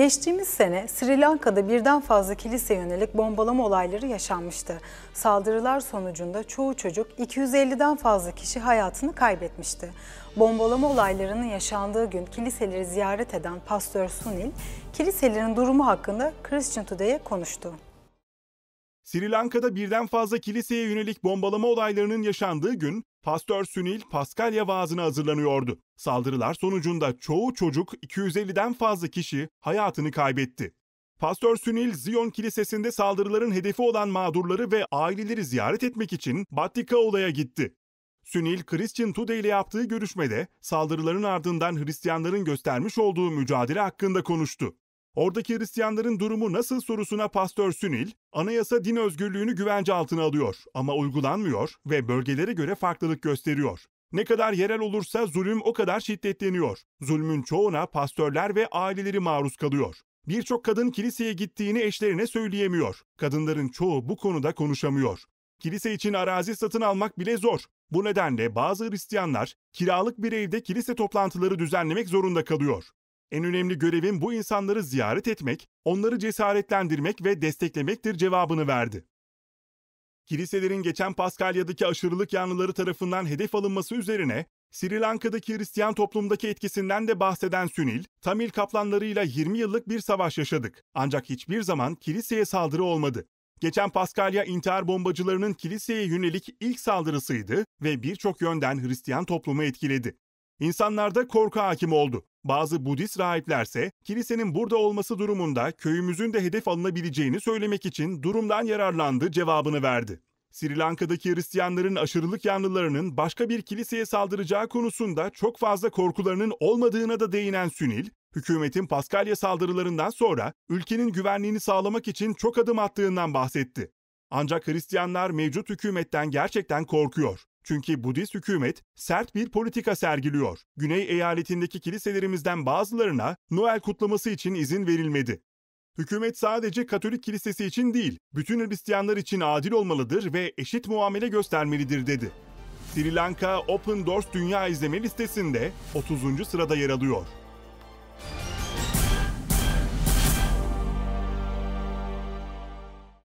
Geçtiğimiz sene Sri Lanka'da birden fazla kilise yönelik bombalama olayları yaşanmıştı. Saldırılar sonucunda çoğu çocuk 250'den fazla kişi hayatını kaybetmişti. Bombalama olaylarının yaşandığı gün kiliseleri ziyaret eden Pastör Sunil, kiliselerin durumu hakkında Christian Today'e konuştu. Sri Lanka'da birden fazla kiliseye yönelik bombalama olaylarının yaşandığı gün Pastör Sunil Paskalya vaazına hazırlanıyordu. Saldırılar sonucunda çoğu çocuk 250'den fazla kişi hayatını kaybetti. Pastör Sunil Zion Kilisesi'nde saldırıların hedefi olan mağdurları ve aileleri ziyaret etmek için Battikaola'ya gitti. Sunil Christian Today ile yaptığı görüşmede saldırıların ardından Hristiyanların göstermiş olduğu mücadele hakkında konuştu. Oradaki Hristiyanların durumu nasıl sorusuna Pastör Sünil, anayasa din özgürlüğünü güvence altına alıyor ama uygulanmıyor ve bölgelere göre farklılık gösteriyor. Ne kadar yerel olursa zulüm o kadar şiddetleniyor. Zulmün çoğuna pastörler ve aileleri maruz kalıyor. Birçok kadın kiliseye gittiğini eşlerine söyleyemiyor. Kadınların çoğu bu konuda konuşamıyor. Kilise için arazi satın almak bile zor. Bu nedenle bazı Hristiyanlar kiralık bir evde kilise toplantıları düzenlemek zorunda kalıyor. En önemli görevim bu insanları ziyaret etmek, onları cesaretlendirmek ve desteklemektir cevabını verdi. Kiliselerin geçen Paskalya'daki aşırılık yanlıları tarafından hedef alınması üzerine Sri Lanka'daki Hristiyan toplumdaki etkisinden de bahseden Sünil, Tamil kaplanlarıyla 20 yıllık bir savaş yaşadık. Ancak hiçbir zaman kiliseye saldırı olmadı. Geçen Paskalya intihar bombacılarının kiliseye yönelik ilk saldırısıydı ve birçok yönden Hristiyan toplumu etkiledi. İnsanlarda korku hakim oldu. Bazı Budist rahiplerse kilisenin burada olması durumunda köyümüzün de hedef alınabileceğini söylemek için durumdan yararlandı cevabını verdi. Sri Lanka'daki Hristiyanların aşırılık yanlılarının başka bir kiliseye saldıracağı konusunda çok fazla korkularının olmadığına da değinen Sünil, hükümetin Paskalya saldırılarından sonra ülkenin güvenliğini sağlamak için çok adım attığından bahsetti. Ancak Hristiyanlar mevcut hükümetten gerçekten korkuyor. Çünkü Budist hükümet sert bir politika sergiliyor. Güney eyaletindeki kiliselerimizden bazılarına Noel kutlaması için izin verilmedi. Hükümet sadece Katolik kilisesi için değil, bütün Hristiyanlar için adil olmalıdır ve eşit muamele göstermelidir dedi. Sri Lanka Open Doors Dünya İzleme Listesi'nde 30. sırada yer alıyor.